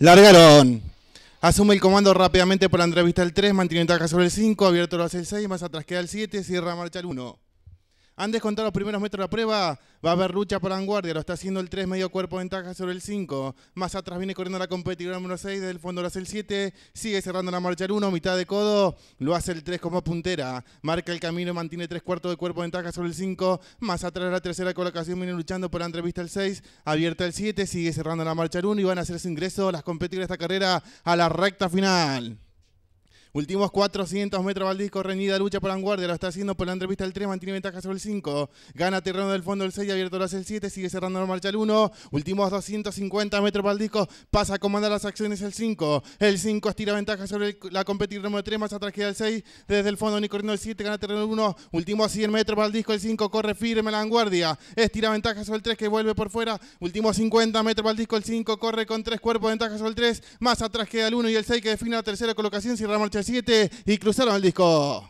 Largaron. Asume el comando rápidamente por la entrevista al 3, mantiene taca sobre el 5, abierto lo hace el 6, más atrás queda el 7, cierra marcha el 1. Han descontado los primeros metros de la prueba. Va a haber lucha por vanguardia. Lo está haciendo el 3, medio cuerpo de ventaja sobre el 5. Más atrás viene corriendo la competidora número 6. Del fondo lo hace el 7. Sigue cerrando la marcha el 1. Mitad de codo. Lo hace el 3 como puntera. Marca el camino. Mantiene 3 cuartos de cuerpo de ventaja sobre el 5. Más atrás la tercera colocación. Viene luchando por la entrevista el 6. Abierta el 7. Sigue cerrando la marcha el 1. Y van a hacer su ingreso las competidoras de esta carrera a la recta final. Últimos 400 metros, disco, reñida lucha por vanguardia, lo está haciendo por la entrevista del 3, mantiene ventaja sobre el 5. Gana terreno del fondo el 6, abierto lo hace el 7, sigue cerrando la marcha el 1. Últimos 250 metros, disco, pasa a comandar las acciones el 5. El 5 estira ventaja sobre la competir de 3, más atrás queda el 6. Desde el fondo, ni corriendo el 7, gana terreno el 1. Últimos 100 metros, para el 5, corre firme la vanguardia. Estira ventaja sobre el 3 que vuelve por fuera. Últimos 50 metros, disco, el 5, corre con 3 cuerpos, ventaja sobre el 3. Más atrás queda el 1 y el 6 que define la tercera colocación, cierra marcha Siguiente, y cruzaron el disco.